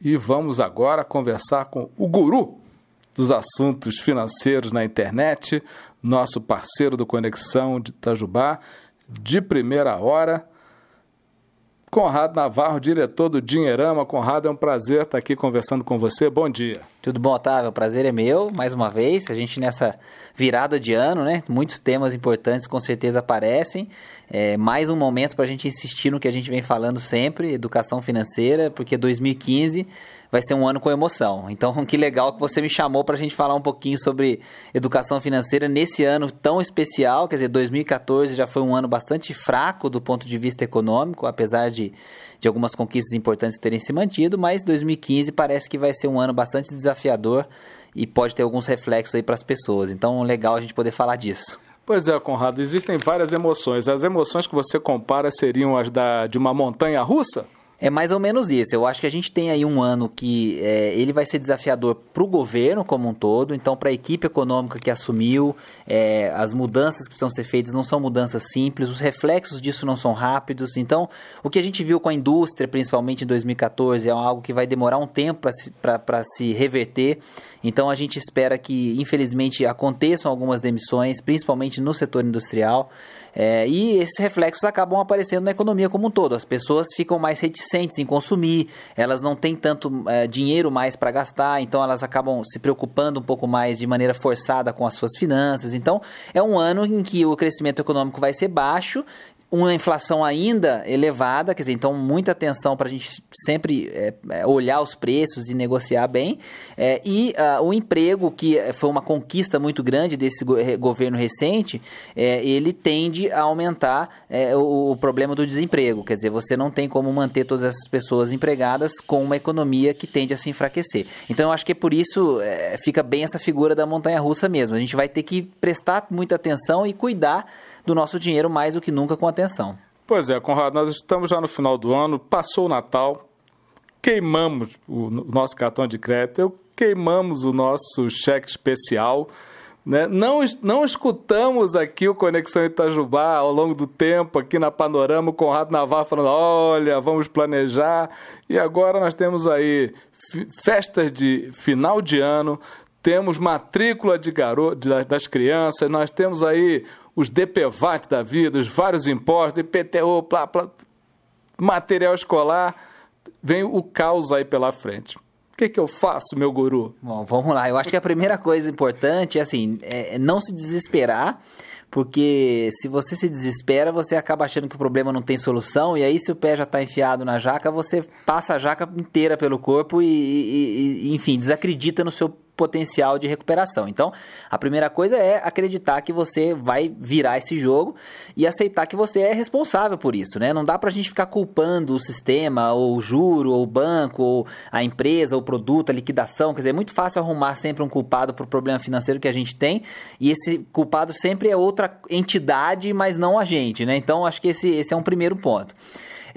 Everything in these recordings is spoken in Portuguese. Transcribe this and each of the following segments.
e vamos agora conversar com o guru dos assuntos financeiros na internet, nosso parceiro do Conexão de Itajubá, de primeira hora, Conrado Navarro, diretor do Dinheirama. Conrado, é um prazer estar aqui conversando com você. Bom dia. Tudo bom, Otávio? O prazer é meu, mais uma vez. A gente nessa virada de ano, né? Muitos temas importantes com certeza aparecem. É, mais um momento para a gente insistir no que a gente vem falando sempre, educação financeira, porque 2015 vai ser um ano com emoção. Então, que legal que você me chamou para a gente falar um pouquinho sobre educação financeira nesse ano tão especial. Quer dizer, 2014 já foi um ano bastante fraco do ponto de vista econômico, apesar de, de algumas conquistas importantes terem se mantido, mas 2015 parece que vai ser um ano bastante desafiador e pode ter alguns reflexos aí para as pessoas. Então, legal a gente poder falar disso. Pois é, Conrado, existem várias emoções. As emoções que você compara seriam as da, de uma montanha russa? É mais ou menos isso. Eu acho que a gente tem aí um ano que é, ele vai ser desafiador para o governo como um todo, então para a equipe econômica que assumiu, é, as mudanças que precisam ser feitas não são mudanças simples, os reflexos disso não são rápidos. Então, o que a gente viu com a indústria, principalmente em 2014, é algo que vai demorar um tempo para se, se reverter. Então, a gente espera que, infelizmente, aconteçam algumas demissões, principalmente no setor industrial, é, e esses reflexos acabam aparecendo na economia como um todo. As pessoas ficam mais reticentes reticentes em consumir, elas não têm tanto é, dinheiro mais para gastar, então elas acabam se preocupando um pouco mais de maneira forçada com as suas finanças. Então, é um ano em que o crescimento econômico vai ser baixo uma inflação ainda elevada, quer dizer, então muita atenção para a gente sempre é, é, olhar os preços e negociar bem. É, e uh, o emprego, que foi uma conquista muito grande desse go eh, governo recente, é, ele tende a aumentar é, o, o, problema do desemprego. Quer dizer, você não tem como manter todas essas pessoas empregadas com uma economia que tende a se enfraquecer. Então eu acho que é por isso fica bem essa figura da montanha russa mesmo. A gente vai ter que prestar muita atenção e cuidar do nosso dinheiro mais do que nunca com atenção. Pois é, Conrado, nós estamos já no final do ano, passou o Natal, queimamos o nosso cartão de crédito, queimamos o nosso cheque especial. Né? Não, não escutamos aqui o Conexão Itajubá ao longo do tempo, aqui na Panorama, o Conrado Navarro falando: olha, vamos planejar. E agora nós temos aí festas de final de ano, temos matrícula de garoto, das crianças, nós temos aí os DPVAT da vida, os vários impostos, IPTU, plá, plá, material escolar, vem o caos aí pela frente. O que, que eu faço, meu guru? Bom, vamos lá. Eu acho que a primeira coisa importante é assim, é, é não se desesperar, porque se você se desespera, você acaba achando que o problema não tem solução, e aí se o pé já está enfiado na jaca, você passa a jaca inteira pelo corpo e, e, e enfim, desacredita no seu potencial de recuperação. Então, a primeira coisa é acreditar que você vai virar esse jogo e aceitar que você é responsável por isso, né? Não dá pra gente ficar culpando o sistema, ou o juro, ou o banco, ou a empresa, ou o produto, a liquidação. Quer dizer, é muito fácil arrumar sempre um culpado pro problema financeiro que a gente tem e esse culpado sempre é outra entidade, mas não a gente, né? Então, acho que esse, esse é um primeiro ponto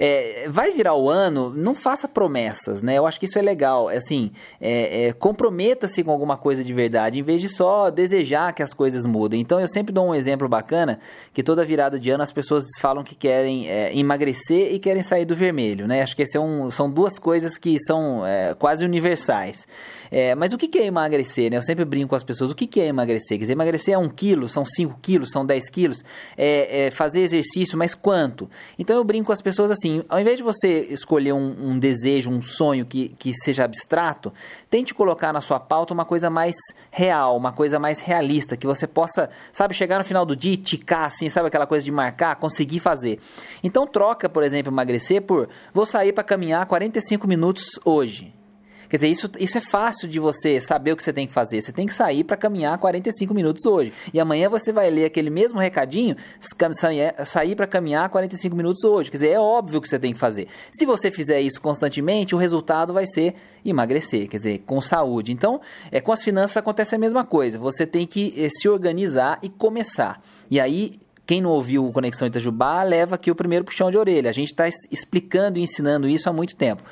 é, vai virar o ano, não faça promessas, né? Eu acho que isso é legal. É assim, é, é, comprometa-se com alguma coisa de verdade, em vez de só desejar que as coisas mudem. Então, eu sempre dou um exemplo bacana, que toda virada de ano as pessoas falam que querem é, emagrecer e querem sair do vermelho, né? Acho que são, é são duas coisas que são quase universais. mas o que é emagrecer, né? Eu sempre brinco com as pessoas, o que é emagrecer? Quer dizer, emagrecer é um quilo, são 5 quilos, são 10 quilos, é fazer exercício, mas quanto? Então, eu brinco com as pessoas assim, Assim, ao invés de você escolher um, um desejo, um sonho que, que seja abstrato, tente colocar na sua pauta uma coisa mais real, uma coisa mais realista, que você possa, sabe, chegar no final do dia e ticar, assim, sabe aquela coisa de marcar, conseguir fazer. Então troca, por exemplo, emagrecer por vou sair para caminhar 45 minutos hoje. Quer dizer, isso, isso é fácil de você saber o que você tem que fazer. Você tem que sair para caminhar 45 minutos hoje. E amanhã você vai ler aquele mesmo recadinho, sair é, para caminhar 45 minutos hoje. Quer dizer, é óbvio que você tem que fazer. Se você fizer isso constantemente, o resultado vai ser emagrecer, quer dizer, com saúde. Então, é, com as finanças acontece a mesma coisa. Você tem que eh, se organizar e começar. E aí, quem não ouviu o Conexão Itajubá, leva aqui o primeiro puxão de orelha. A gente está explicando e ensinando isso há muito tempo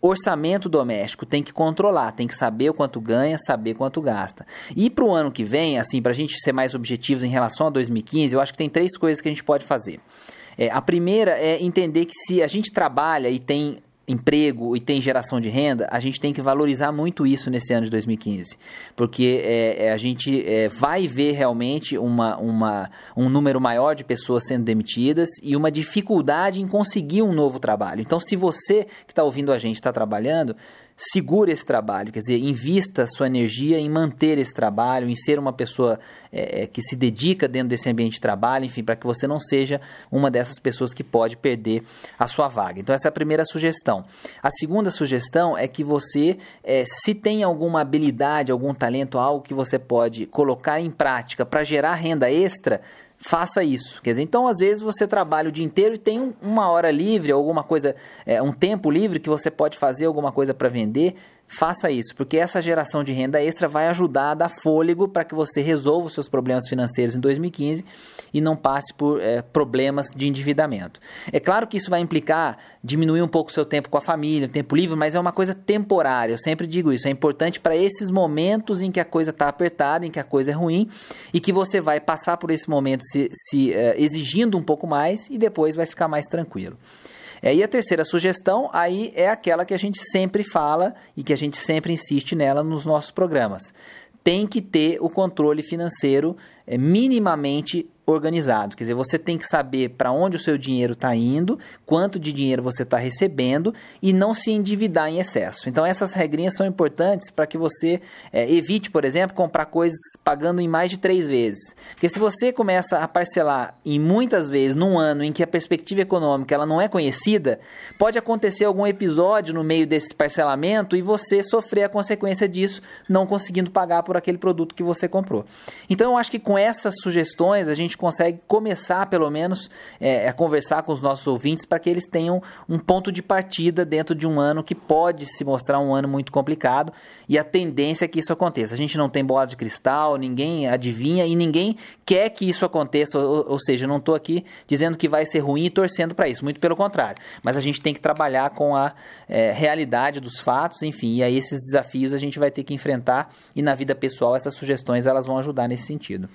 orçamento doméstico, tem que controlar, tem que saber o quanto ganha, saber quanto gasta. E para o ano que vem, assim, para a gente ser mais objetivos em relação a 2015, eu acho que tem três coisas que a gente pode fazer. É, a primeira é entender que se a gente trabalha e tem emprego e tem geração de renda, a gente tem que valorizar muito isso nesse ano de 2015, porque é, é, a gente é, vai ver realmente uma, uma, um número maior de pessoas sendo demitidas e uma dificuldade em conseguir um novo trabalho. Então, se você que está ouvindo a gente está trabalhando, segura esse trabalho, quer dizer, invista sua energia em manter esse trabalho, em ser uma pessoa é, que se dedica dentro desse ambiente de trabalho, enfim, para que você não seja uma dessas pessoas que pode perder a sua vaga. Então, essa é a primeira sugestão. A segunda sugestão é que você, é, se tem alguma habilidade, algum talento, algo que você pode colocar em prática para gerar renda extra, faça isso. Quer dizer, então às vezes você trabalha o dia inteiro e tem uma hora livre, alguma coisa, é, um tempo livre que você pode fazer alguma coisa para vender. Faça isso, porque essa geração de renda extra vai ajudar a dar fôlego para que você resolva os seus problemas financeiros em 2015 e não passe por é, problemas de endividamento. É claro que isso vai implicar diminuir um pouco o seu tempo com a família, o tempo livre, mas é uma coisa temporária. Eu sempre digo isso. É importante para esses momentos em que a coisa está apertada, em que a coisa é ruim e que você vai passar por esse momento se, se é, exigindo um pouco mais e depois vai ficar mais tranquilo. É, e a terceira sugestão aí é aquela que a gente sempre fala e que a gente sempre insiste nela nos nossos programas. Tem que ter o controle financeiro é, minimamente organizado. Quer dizer, você tem que saber para onde o seu dinheiro está indo, quanto de dinheiro você está recebendo e não se endividar em excesso. Então, essas regrinhas são importantes para que você é, evite, por exemplo, comprar coisas pagando em mais de três vezes. Porque se você começa a parcelar em muitas vezes num ano em que a perspectiva econômica ela não é conhecida, pode acontecer algum episódio no meio desse parcelamento e você sofrer a consequência disso, não conseguindo pagar por aquele produto que você comprou. Então, eu acho que com essas sugestões a gente consegue começar, pelo menos, é, a é conversar com os nossos ouvintes para que eles tenham um ponto de partida dentro de um ano que pode se mostrar um ano muito complicado e a tendência é que isso aconteça. A gente não tem bola de cristal, ninguém adivinha e ninguém quer que isso aconteça, ou, ou seja, não estou aqui dizendo que vai ser ruim e torcendo para isso, muito pelo contrário. Mas a gente tem que trabalhar com a é, realidade dos fatos, enfim, e aí esses desafios a gente vai ter que enfrentar e na vida pessoal essas sugestões elas vão ajudar nesse sentido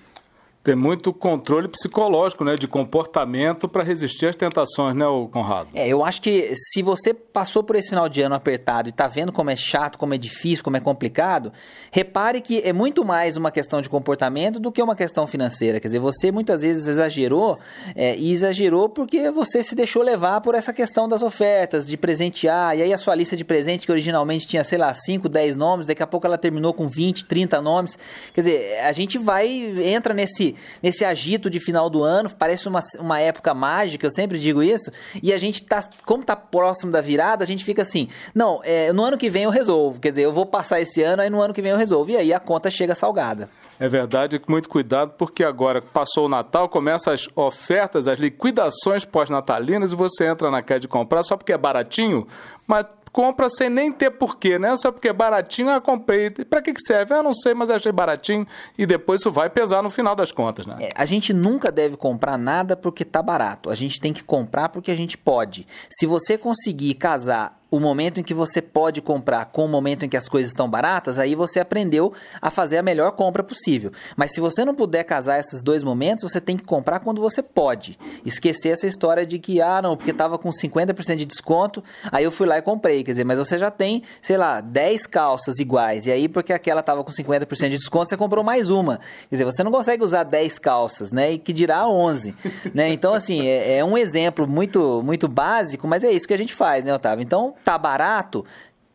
ter muito controle psicológico, né, de comportamento para resistir às tentações, né, Conrado? É, eu acho que se você passou por esse final de ano apertado e está vendo como é chato, como é difícil, como é complicado, repare que é muito mais uma questão de comportamento do que uma questão financeira. Quer dizer, você muitas vezes exagerou é, e exagerou porque você se deixou levar por essa questão das ofertas, de presentear, e aí a sua lista de presente que originalmente tinha, sei lá, 5, 10 nomes, daqui a pouco ela terminou com 20, 30 nomes. Quer dizer, a gente vai, entra nesse nesse, agito de final do ano, parece uma, uma época mágica, eu sempre digo isso, e a gente tá, como tá próximo da virada, a gente fica assim, não, é, no ano que vem eu resolvo, quer dizer, eu vou passar esse ano, aí no ano que vem eu resolvo, e aí a conta chega salgada. É verdade, muito cuidado, porque agora passou o Natal, começam as ofertas, as liquidações pós-natalinas, e você entra na queda de comprar só porque é baratinho, mas compra sem nem ter porquê, né? Só porque é baratinho, ah, comprei. Para que, que serve? Eu ah, não sei, mas achei baratinho. E depois isso vai pesar no final das contas, né? É, a gente nunca deve comprar nada porque tá barato. A gente tem que comprar porque a gente pode. Se você conseguir casar o momento em que você pode comprar com o momento em que as coisas estão baratas, aí você aprendeu a fazer a melhor compra possível. Mas se você não puder casar esses dois momentos, você tem que comprar quando você pode. Esquecer essa história de que, ah, não, porque estava com 50% de desconto, aí eu fui lá e comprei. Quer dizer, mas você já tem, sei lá, 10 calças iguais. E aí, porque aquela estava com 50% de desconto, você comprou mais uma. Quer dizer, você não consegue usar 10 calças, né? E que dirá 11. né? Então, assim, é, é um exemplo muito, muito básico, mas é isso que a gente faz, né, Otávio? Então, tá barato,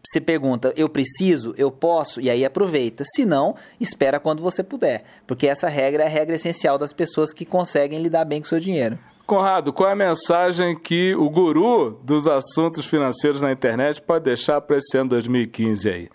você pergunta, eu preciso, eu posso, e aí aproveita. Se não, espera quando você puder. Porque essa regra é a regra essencial das pessoas que conseguem lidar bem com o seu dinheiro. Conrado, qual é a mensagem que o guru dos assuntos financeiros na internet pode deixar para esse ano 2015 aí?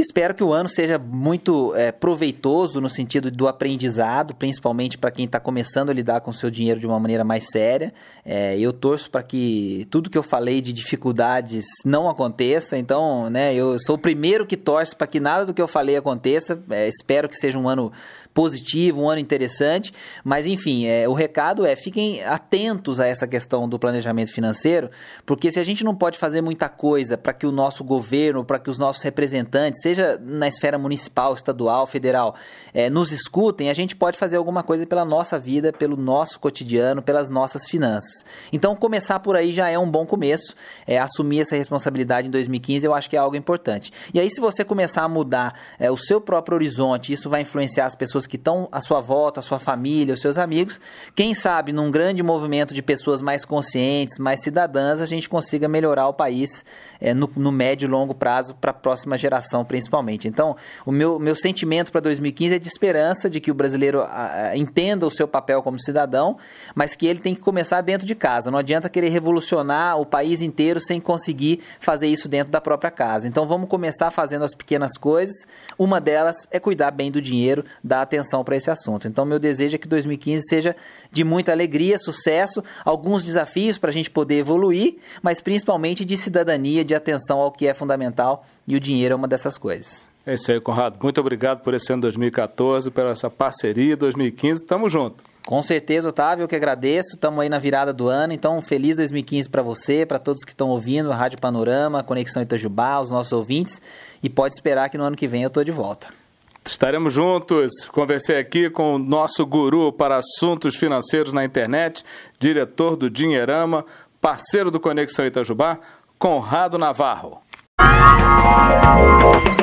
Espero que o ano seja muito é, proveitoso no sentido do aprendizado, principalmente para quem está começando a lidar com o seu dinheiro de uma maneira mais séria. É, eu torço para que tudo que eu falei de dificuldades não aconteça. Então, né, eu sou o primeiro que torce para que nada do que eu falei aconteça. É, espero que seja um ano positivo, um ano interessante. Mas, enfim, é, o recado é fiquem atentos a essa questão do planejamento financeiro, porque se a gente não pode fazer muita coisa para que o nosso governo, para que os nossos representantes, seja na esfera municipal, estadual, federal, é, nos escutem, a gente pode fazer alguma coisa pela nossa vida, pelo nosso cotidiano, pelas nossas finanças. Então, começar por aí já é um bom começo. É, assumir essa responsabilidade em 2015 eu acho que é algo importante. E aí, se você começar a mudar é, o seu próprio horizonte, isso vai influenciar as pessoas que estão à sua volta, a sua família, os seus amigos. Quem sabe, num grande movimento de pessoas mais conscientes, mais cidadãs, a gente consiga melhorar o país é, no, no médio e longo prazo para a próxima geração, principalmente principalmente. Então, o meu, meu sentimento para 2015 é de esperança de que o brasileiro a, ah, a, ah, entenda o seu papel como cidadão, mas que ele tem que começar dentro de casa. Não adianta querer revolucionar o país inteiro sem conseguir fazer isso dentro da própria casa. Então, vamos começar fazendo as pequenas coisas. Uma delas é cuidar bem do dinheiro, dar atenção para esse assunto. Então, meu desejo é que 2015 seja de muita alegria, sucesso, alguns desafios para a gente poder evoluir, mas principalmente de cidadania, de atenção ao que é fundamental e o dinheiro é uma dessas coisas. É isso aí, Conrado. Muito obrigado por esse ano 2014, pela essa parceria 2015. Tamo junto. Com certeza, Otávio, eu que agradeço. Estamos aí na virada do ano, então feliz 2015 para você, para todos que estão ouvindo a Rádio Panorama, Conexão Itajubá, os nossos ouvintes. E pode esperar que no ano que vem eu estou de volta. Estaremos juntos. Conversei aqui com o nosso guru para assuntos financeiros na internet, diretor do Dinheirama, parceiro do Conexão Itajubá, Conrado Navarro. Thank you.